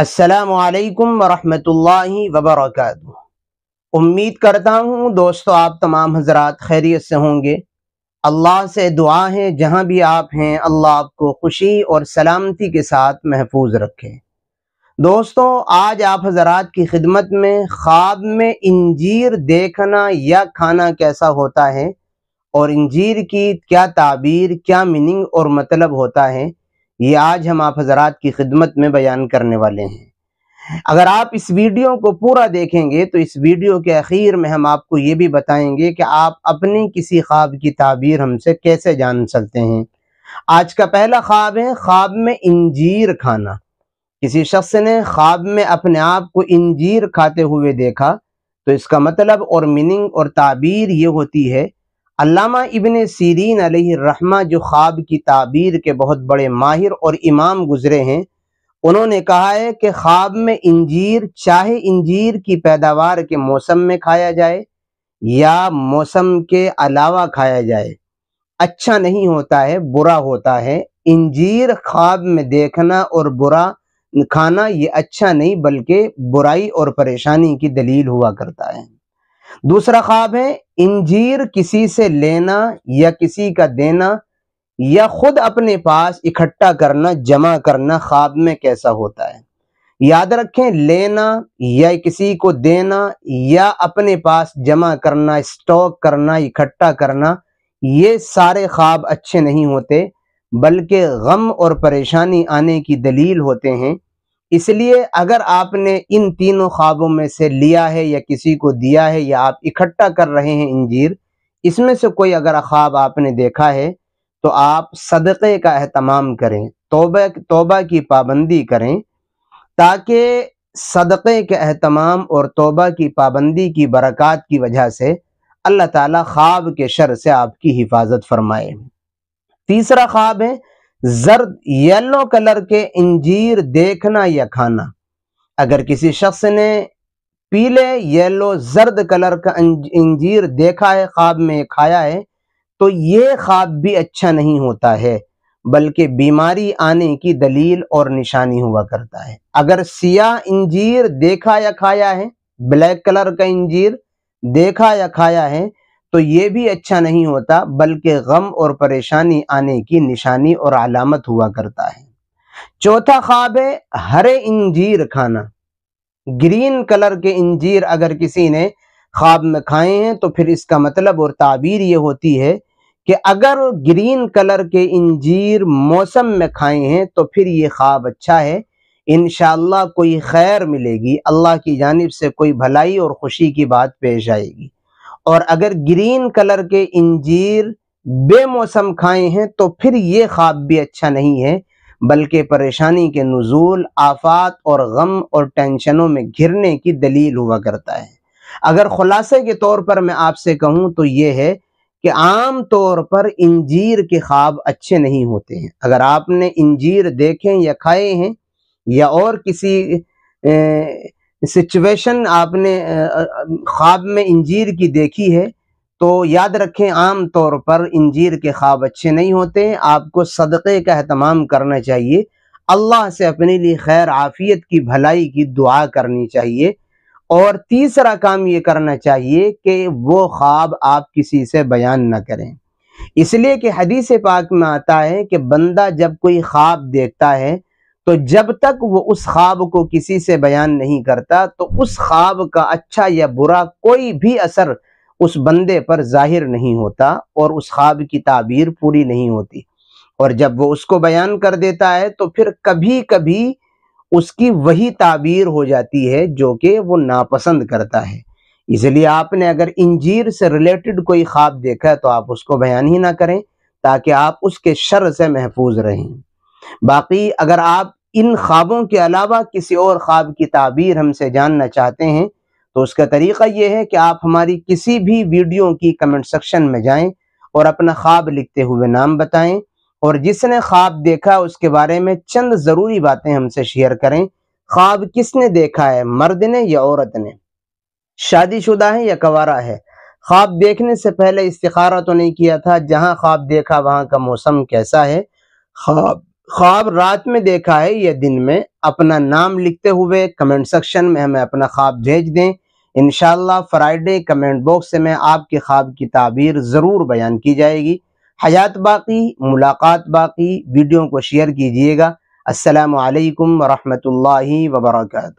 असलकम वरहमल वबरक उम्मीद करता हूँ दोस्तों आप तमाम हजरात खैरियत से होंगे अल्लाह से दुआ है जहाँ भी आप हैं अल्लाह आपको खुशी और सलामती के साथ महफूज रखें दोस्तों आज आप हजरात की खिदमत में ख्वाब में इंजीर देखना या खाना कैसा होता है और इंजीर की क्या ताबीर क्या मीनिंग और मतलब होता है ये आज हम आप हजरात की खिदमत में बयान करने वाले हैं अगर आप इस वीडियो को पूरा देखेंगे तो इस वीडियो के अखीर में हम आपको ये भी बताएंगे कि आप अपनी किसी ख्वाब की ताबीर हमसे कैसे जान सकते हैं आज का पहला ख्वाब है ख्वाब में इंजीर खाना किसी शख्स ने ख्वाब में अपने आप को इंजीर खाते हुए देखा तो इसका मतलब और मीनिंग और ताबीर ये होती है अलामा इबन सीरीन रहमा जो ख्वाब की ताबीर के बहुत बड़े माहिर और इमाम गुजरे हैं उन्होंने कहा है कि ख्वाब में इंजीर चाहे इंजीर की पैदावार के मौसम में खाया जाए या मौसम के अलावा खाया जाए अच्छा नहीं होता है बुरा होता है इंजीर ख्वाब में देखना और बुरा खाना ये अच्छा नहीं बल्कि बुराई और परेशानी की दलील हुआ करता है दूसरा ख्वाब है इंजीर किसी से लेना या किसी का देना या खुद अपने पास इकट्ठा करना जमा करना ख्वाब में कैसा होता है याद रखें लेना या किसी को देना या अपने पास जमा करना स्टॉक करना इकट्ठा करना ये सारे ख्वाब अच्छे नहीं होते बल्कि गम और परेशानी आने की दलील होते हैं इसलिए अगर आपने इन तीनों ख्वाबों में से लिया है या किसी को दिया है या आप इकट्ठा कर रहे हैं इंजीर इसमें से कोई अगर ख्वाब आपने देखा है तो आप सदक़े का अहतमाम करें तोबा तोबा की पाबंदी करें ताकि सदक़े के अहतमाम और तोबा की पाबंदी की बरक़ात की वजह से अल्लाह ताला ख्वाब के शर से आपकी हिफाजत फरमाए तीसरा ख्वाब है जर्द येलो कलर के इंजीर देखना या खाना अगर किसी शख्स ने पीले येलो जर्द कलर का इंजीर देखा है ख्वाब में खाया है तो ये ख्वाब भी अच्छा नहीं होता है बल्कि बीमारी आने की दलील और निशानी हुआ करता है अगर सियाह इंजीर देखा या खाया है ब्लैक कलर का इंजीर देखा या खाया है तो ये भी अच्छा नहीं होता बल्कि गम और परेशानी आने की निशानी और अलामत हुआ करता है चौथा ख्वाब है हरे इंजीर खाना ग्रीन कलर के इंजीर अगर किसी ने ख्वाब में खाए हैं तो फिर इसका मतलब और ताबीर ये होती है कि अगर ग्रीन कलर के इंजीर मौसम में खाए हैं तो फिर ये ख्वाब अच्छा है इन कोई खैर मिलेगी अल्लाह की जानब से कोई भलाई और ख़ुशी की बात पेश आएगी और अगर ग्रीन कलर के इंजीर बेमौसम खाए हैं तो फिर ये ख्वाब भी अच्छा नहीं है बल्कि परेशानी के नजूल आफात और गम और टेंशनों में घिरने की दलील हुआ करता है अगर खुलासे के तौर पर मैं आपसे कहूँ तो ये है कि आम तौर पर इंजीर के ख्वाब अच्छे नहीं होते हैं अगर आपने इंजीर देखें या खाए हैं या और किसी ए, सिचुएशन आपने ख्वाब में इंजीर की देखी है तो याद रखें आम तौर पर इंजीर के ख्वाब अच्छे नहीं होते आपको सदक़े का अहतमाम करना चाहिए अल्लाह से अपने लिए खैर आफियत की भलाई की दुआ करनी चाहिए और तीसरा काम ये करना चाहिए कि वो ख्वाब आप किसी से बयान न करें इसलिए कि हदीस पाक में आता है कि बंदा जब कोई ख्वाब देखता है तो जब तक वो उस ख्वाब को किसी से बयान नहीं करता तो उस ख्वाब का अच्छा या बुरा कोई भी असर उस बंदे पर जाहिर नहीं होता और उस ख्वाब की ताबीर पूरी नहीं होती और जब वो उसको बयान कर देता है तो फिर कभी कभी उसकी वही ताबीर हो जाती है जो कि वो नापसंद करता है इसलिए आपने अगर इंजीर से रिलेटेड कोई ख्वाब देखा है तो आप उसको बयान ही ना करें ताकि आप उसके शर से महफूज रहें बाकी अगर आप इन ख्वाबों के अलावा किसी और ख्वाब की ताबीर हमसे जानना चाहते हैं तो उसका तरीका यह है कि आप हमारी किसी भी वीडियो की कमेंट सेक्शन में जाएं और अपना ख्वाब लिखते हुए नाम बताएं और जिसने ख्वाब देखा उसके बारे में चंद ज़रूरी बातें हमसे शेयर करें ख्वाब किसने देखा है मर्द ने या औरत ने शादीशुदा है या कवारा है ख्वाब देखने से पहले इस्तारा तो नहीं किया था जहां ख्वाब देखा वहां का मौसम कैसा है ख्वाब ख्वाब रात में देखा है या दिन में अपना नाम लिखते हुए कमेंट सेक्शन में हमें अपना ख्वाब भेज दें इन फ्राइडे कमेंट बॉक्स से मैं आपके ख्वाब की ताबीर ज़रूर बयान की जाएगी हयात बाकी मुलाकात बाकी वीडियो को शेयर कीजिएगा असलकम वरहमल वर्का